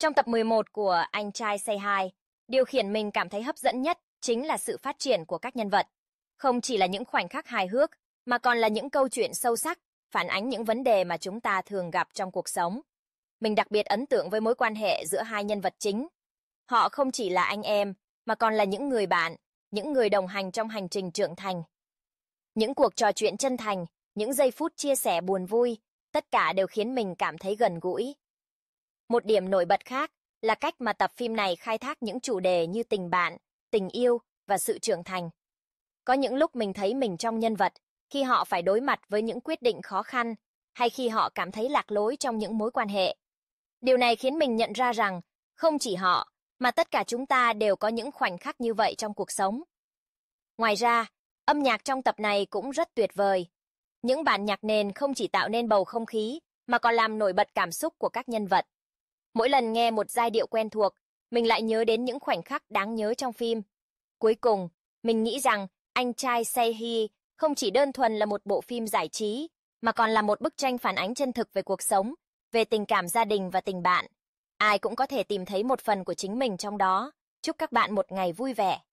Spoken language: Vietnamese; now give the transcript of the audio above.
Trong tập 11 của Anh trai Say Hi, điều khiển mình cảm thấy hấp dẫn nhất chính là sự phát triển của các nhân vật. Không chỉ là những khoảnh khắc hài hước, mà còn là những câu chuyện sâu sắc, phản ánh những vấn đề mà chúng ta thường gặp trong cuộc sống. Mình đặc biệt ấn tượng với mối quan hệ giữa hai nhân vật chính. Họ không chỉ là anh em, mà còn là những người bạn, những người đồng hành trong hành trình trưởng thành. Những cuộc trò chuyện chân thành, những giây phút chia sẻ buồn vui, tất cả đều khiến mình cảm thấy gần gũi, một điểm nổi bật khác là cách mà tập phim này khai thác những chủ đề như tình bạn, tình yêu và sự trưởng thành. Có những lúc mình thấy mình trong nhân vật, khi họ phải đối mặt với những quyết định khó khăn hay khi họ cảm thấy lạc lối trong những mối quan hệ. Điều này khiến mình nhận ra rằng không chỉ họ mà tất cả chúng ta đều có những khoảnh khắc như vậy trong cuộc sống. Ngoài ra, âm nhạc trong tập này cũng rất tuyệt vời. Những bản nhạc nền không chỉ tạo nên bầu không khí mà còn làm nổi bật cảm xúc của các nhân vật. Mỗi lần nghe một giai điệu quen thuộc, mình lại nhớ đến những khoảnh khắc đáng nhớ trong phim. Cuối cùng, mình nghĩ rằng anh trai Sehi không chỉ đơn thuần là một bộ phim giải trí, mà còn là một bức tranh phản ánh chân thực về cuộc sống, về tình cảm gia đình và tình bạn. Ai cũng có thể tìm thấy một phần của chính mình trong đó. Chúc các bạn một ngày vui vẻ.